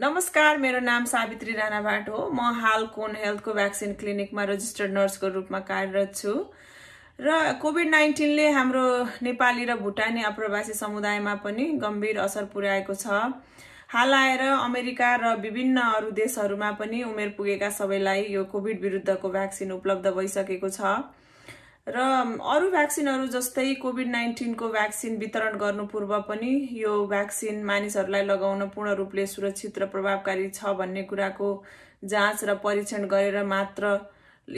नमस्कार मेरो नाम सावित्री राणा हो म हाल कोन हेल्थको भ्याक्सिन क्लिनिकमा रजिस्टर्ड नर्सको रूपमा कार्यरत छु र कोभिड नाइन्टिनले हाम्रो नेपाली र भुटानी आप्रवासी समुदायमा पनि गम्भीर असर पुर्याएको छ हाल आएर अमेरिका र विभिन्न अरू देशहरूमा पनि उमेर पुगेका सबैलाई यो कोभिड विरुद्धको भ्याक्सिन उपलब्ध भइसकेको छ र अरू भ्याक्सिनहरू जस्तै कोभिड नाइन्टिनको भ्याक्सिन वितरण गर्नु पूर्व पनि यो भ्याक्सिन मानिसहरूलाई लगाउन पूर्ण रूपले सुरक्षित र प्रभावकारी छ भन्ने कुराको जाँच र परीक्षण गरेर मात्र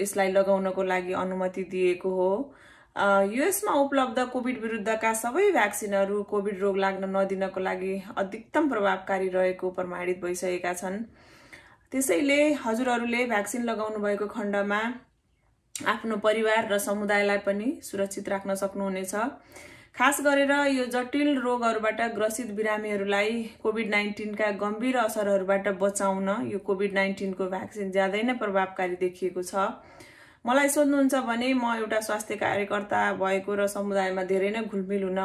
यसलाई लगाउनको लागि अनुमति दिएको हो युएसमा उपलब्ध कोभिड विरुद्धका सबै भ्याक्सिनहरू कोभिड रोग लाग्न नदिनको लागि अधिकतम प्रभावकारी रहेको प्रमाणित भइसकेका छन् त्यसैले हजुरहरूले भ्याक्सिन लगाउनु भएको खण्डमा आफ्नो परिवार र समुदायलाई पनि सुरक्षित राख्न सक्नुहुनेछ खास गरेर यो जटिल रोगहरूबाट ग्रसित बिरामीहरूलाई कोभिड नाइन्टिनका गम्भीर असरहरूबाट बचाउन यो कोभिड नाइन्टिनको भ्याक्सिन ज्यादै नै प्रभावकारी देखिएको छ मलाई सोध्नुहुन्छ भने म एउटा स्वास्थ्य कार्यकर्ता भएको र समुदायमा धेरै नै घुलमिल हुन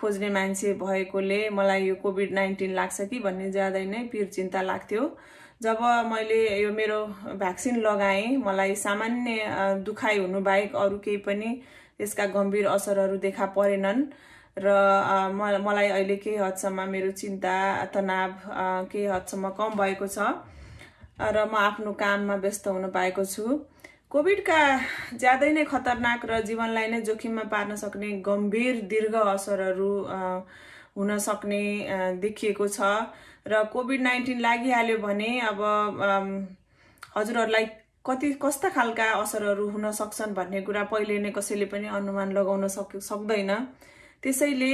खोज्ने मान्छे भएकोले मलाई यो कोभिड नाइन्टिन लाग्छ कि भन्ने ज्यादै नै पिर चिन्ता लाग्थ्यो जब मैले यो मेरो भ्याक्सिन लगाएँ मलाई सामान्य दुखाइ हुनुबाहेक अरू केही पनि त्यसका गम्भीर असरहरू देखा परेनन् र मलाई अहिले केही हदसम्म मेरो चिन्ता तनाव केही हदसम्म कम भएको छ र म आफ्नो काममा व्यस्त हुन पाएको छु कोभिडका ज्यादै नै खतरनाक र जीवनलाई नै जोखिममा पार्न सक्ने गम्भीर दीर्घ असरहरू हुन सक्ने देखिएको छ र कोभिड नाइन्टिन लागिहाल्यो भने अब हजुरहरूलाई कति कस्ता खालका असरहरू हुन सक्छन् भन्ने कुरा पहिले नै कसैले पनि अनुमान लगाउन सक् सक्दैन त्यसैले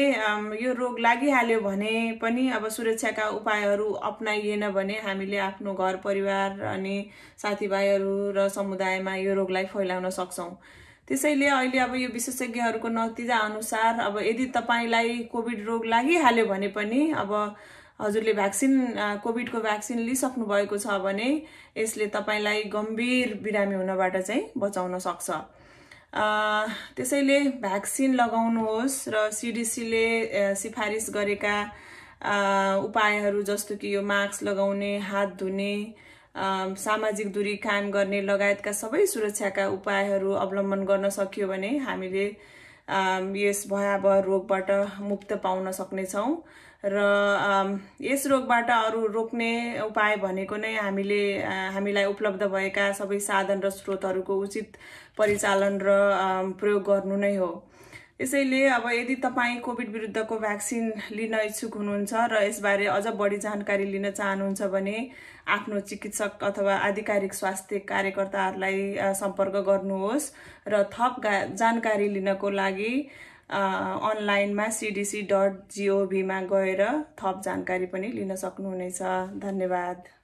यो रोग लागिहाल्यो भने पनि अब सुरक्षाका उपायहरू अप्नाइएन भने हामीले आफ्नो घर परिवार अनि साथीभाइहरू र समुदायमा यो रोगलाई फैलाउन सक्छौँ त्यसैले अहिले अब यो विशेषज्ञहरूको नतिजा अनुसार अब यदि तपाईँलाई कोभिड रोग लागिहाल्यो भने पनि अब हजुरले भ्याक्सिन कोभिडको भ्याक्सिन लिइसक्नु भएको छ भने यसले तपाईँलाई गम्भीर बिरामी हुनबाट चाहिँ बचाउन सक्छ त्यसैले भ्याक्सिन लगाउनुहोस् र सिडिसीले सिफारिस गरेका उपायहरू जस्तो कि यो मास्क लगाउने हात धुने सामाजिक दूरी कायम गर्ने लगायतका सबै सुरक्षाका उपायहरू अवलम्बन गर्न सकियो भने हामीले यस भयावह रोगबाट मुक्त पाउन सक्नेछौँ र यस रोगबाट अरू रोक्ने उपाय भनेको नै हामीले हामीलाई उपलब्ध भएका सबै साधन र स्रोतहरूको उचित परिचालन र प्रयोग गर्नु नै हो यसैले अब यदि तपाईँ कोभिड विरुद्धको भ्याक्सिन लिन इच्छुक हुनुहुन्छ र यसबारे अझ बढी जानकारी लिन चाहनुहुन्छ भने आफ्नो चिकित्सक अथवा आधिकारिक स्वास्थ्य कार्यकर्ताहरूलाई सम्पर्क गर्नुहोस् र थप जानकारी लिनको लागि अनलाइनमा सिडिसी डट जिओभीमा गएर थप जानकारी पनि लिन सक्नुहुनेछ धन्यवाद